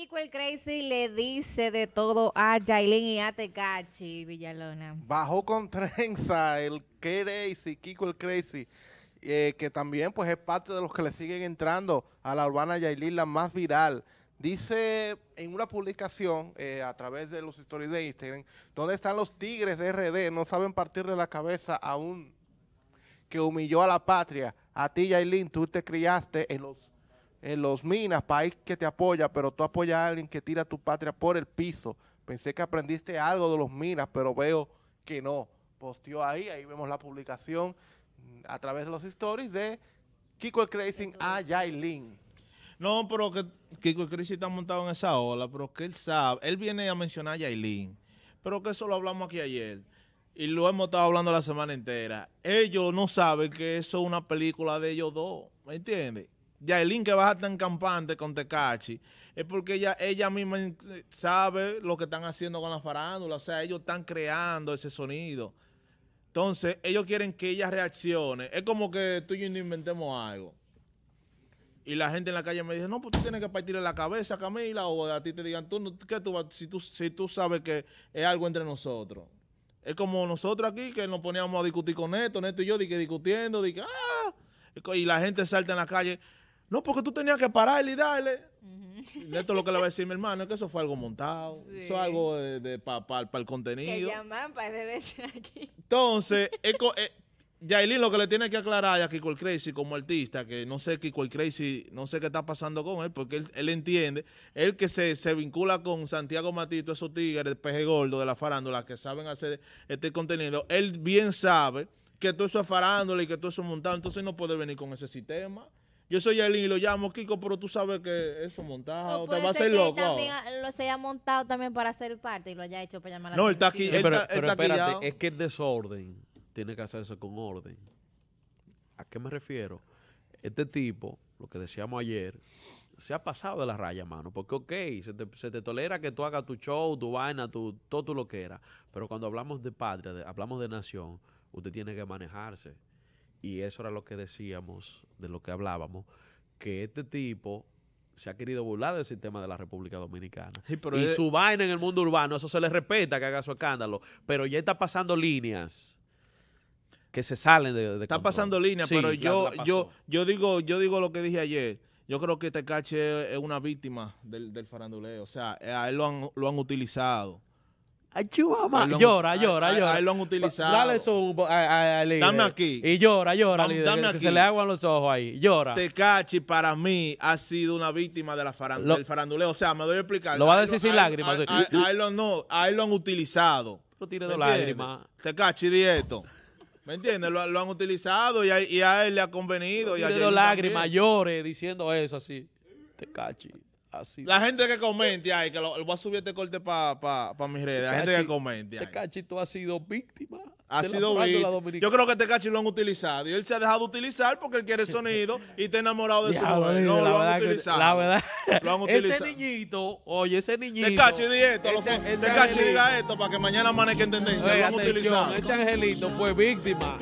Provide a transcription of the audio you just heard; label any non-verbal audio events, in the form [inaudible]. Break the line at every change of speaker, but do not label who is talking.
Kiko el Crazy le dice de todo a Jailin y a Tecachi Villalona. Bajo con [laughs] trenza el Crazy, Kiko el Crazy, eh, que también pues es parte de los que le siguen entrando a la urbana Jailin la más viral. Dice en una publicación eh, a través de los stories de Instagram, ¿dónde están los tigres de RD? No saben partirle la cabeza a un que humilló a la patria. A ti, Jailin, tú te criaste en los en los minas, país que te apoya, pero tú apoyas a alguien que tira tu patria por el piso. Pensé que aprendiste algo de los minas, pero veo que no. Posteó ahí, ahí vemos la publicación a través de los stories de Kiko el Crazy a Yailin. No, pero que Kiko el Crazy está montado
en esa ola, pero que él sabe, él viene a mencionar a Yailin, pero que eso lo hablamos aquí ayer. Y lo hemos estado hablando la semana entera. Ellos no saben que eso es una película de ellos dos, ¿me entiendes? el link que baja tan campante con Tecachi es porque ella, ella misma eh, sabe lo que están haciendo con la farándula. O sea, ellos están creando ese sonido. Entonces, ellos quieren que ella reaccione. Es como que tú y yo inventemos algo. Y la gente en la calle me dice, no, pues tú tienes que partirle la cabeza Camila o a ti te digan, tú, ¿qué tú, si tú, si tú sabes que es algo entre nosotros. Es como nosotros aquí que nos poníamos a discutir con esto, Neto y yo, discutiendo, ah, y la gente salta en la calle, no, porque tú tenías que pararle y darle. Esto es lo que le va a decir mi hermano, es que eso fue algo montado, eso es algo de, para el contenido. Que para aquí. Entonces, [laughs] eco, eh, lo que le tiene que aclarar a Kiko el Crazy como artista, que no sé Kiko el Crazy, no sé qué está pasando con él, porque él, entiende, él que se, se, vincula con Santiago Matito, esos tigres, el peje gordo de la farándula, que saben hacer este contenido, él bien sabe que todo eso es farándula y que todo eso es montado, entonces no puede venir con ese sistema yo soy Yailin y lo llamo Kiko, pero tú sabes que eso montado, te va a hacer loco. También lo se haya montado también para hacer parte y lo haya hecho para llamar la no, atención. No, él está aquí. pero, espérate,
es que el desorden tiene que hacerse con orden. ¿A qué me refiero? Este tipo, lo que decíamos ayer, se ha pasado de la raya, mano. Porque, ok, se te, tolera que tú hagas tu show, tu vaina, tu, todo tu lo que era. Pero cuando hablamos de patria, de, hablamos de nación, usted tiene que manejarse y eso era lo que decíamos, de lo que hablábamos, que este tipo se ha querido burlar del sistema de la República Dominicana. y su vaina en el mundo urbano, eso se le respeta que haga su escándalo, pero ya está pasando líneas que se salen de, Está pasando líneas, pero yo yo
yo digo yo digo lo que dije ayer. Yo creo que este Tecache es una víctima del, del faranduleo. O sea, a él lo han, lo han utilizado. Ay, llora, llora, llora. Ahí lo han
utilizado. Dale su. Dame aquí. Y
llora, llora, Dame, Se le aguan
los ojos ahí. Llora.
Tecachi, para mí, ha sido una víctima de del faranduleo. O sea, me doy a explicar. Lo va a decir sin lágrimas. Ahí lo no. Ahí lo han utilizado. Lo tiene dos lágrimas.
Tecachi, di esto.
¿Me entiendes? Lo, lo, han utilizado y a, y él le ha convenido. Tiene dos lágrimas,
llore diciendo eso así. Tecachi. La gente
que comente, ahí que lo, voy a subir este corte para pa, pa mis redes. la este gente que comente. tú este ha sido víctima. Ha sido víctima. Yo creo que este cachito lo han utilizado. Y él se ha dejado utilizar porque quiere sonido y está enamorado de su mujer. No, lo han utilizado. La verdad. Lo [laughs] Ese niñito, oye, ese niñito. Tecachi, diga esto para que mañana amanezca en tendencia. lo Ese angelito fue víctima